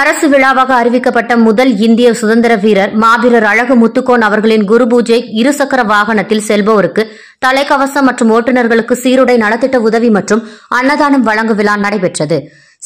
அரசு விழாவாக அறிவிக்கப்பட்ட முதல் இந்திய சுதந்திர வீரர் மாவீரர் அழகு முத்துக்கோன் அவர்களின் குரு பூஜை இருசக்கர வாகனத்தில் செல்பவருக்கு தலைக்கவசம் மற்றும் ஓட்டுநர்களுக்கு சீருடை நலத்திட்ட உதவி மற்றும் அன்னதானம் வழங்கு விழா நடைபெற்றது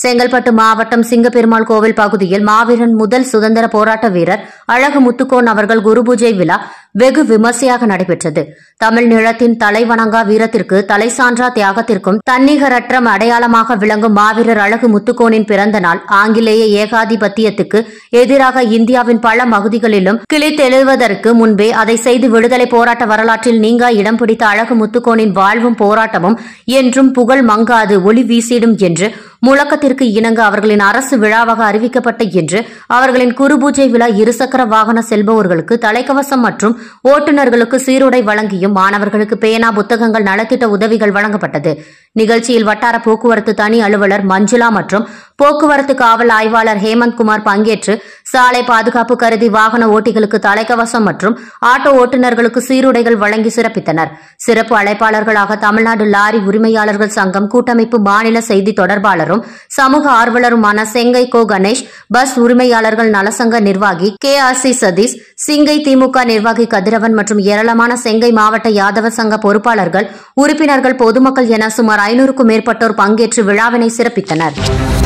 செங்கல்பட்டு மாவட்டம் சிங்கப்பெருமாள் கோவில் பகுதியில் மாவீரன் முதல் சுதந்திர போராட்ட வீரர் அழகு முத்துக்கோன் அவர்கள் குரு பூஜை விழா வெகு விமர்சையாக நடைபெற்றது தமிழ் நிலத்தின் தலைவணங்கா வீரத்திற்கு தலை சான்றா தியாகத்திற்கும் தன்னிகரற்ற அடையாளமாக விளங்கும் மாவீரர் அழகு முத்துக்கோனின் பிறந்த நாள் ஆங்கிலேய ஏகாதிபத்தியத்துக்கு எதிராக இந்தியாவின் பல பகுதிகளிலும் கிளித்தெழுவதற்கு முன்பே அதை செய்து விடுதலை போராட்ட வரலாற்றில் நீங்கா இடம் பிடித்த அழகு முத்துக்கோனின் வாழ்வும் போராட்டமும் என்றும் புகழ் மங்காது ஒளி வீசிடும் என்று முழக்கத்திற்கு இணங்க அவர்களின் அரசு விழாவாக அறிவிக்கப்பட்ட இன்று அவர்களின் குருபூஜை விழா இருசக்கர வாகன செல்பவர்களுக்கு தலைக்கவசம் மற்றும் ஓட்டுநர்களுக்கு சீருடை வழங்கியும் மாணவர்களுக்கு பேனா புத்தகங்கள் நலத்திட்ட உதவிகள் வழங்கப்பட்டது நிகழ்ச்சியில் வட்டார போக்குவரத்து தனி அலுவலர் மஞ்சுளா மற்றும் போக்குவரத்து காவல் ஆய்வாளர் ஹேமந்த் குமார் பங்கேற்று சாலை பாதுகாப்பு கருதி வாகன ஓட்டிகளுக்கு தலைக்கவசம் மற்றும் ஆட்டோ ஓட்டுநர்களுக்கு சீருடைகள் வழங்கி சிறப்பித்தனர் சிறப்பு அழைப்பாளர்களாக தமிழ்நாடு லாரி உரிமையாளர்கள் சங்கம் கூட்டமைப்பு மாநில செய்தி தொடர்பாளரும் சமூக ஆர்வலருமான செங்கை கோ கணேஷ் பஸ் உரிமையாளர்கள் நலசங்க நிர்வாகி கே ஆர் சி சதீஷ் சிங்கை திமுக நிர்வாகி கதிரவன் மற்றும் ஏராளமான செங்கை மாவட்ட யாதவ சங்க பொறுப்பாளர்கள் உறுப்பினர்கள் பொதுமக்கள் என சுமார் ஐநூறுக்கும் மேற்பட்டோர் பங்கேற்று விழாவினை சிறப்பித்தனர்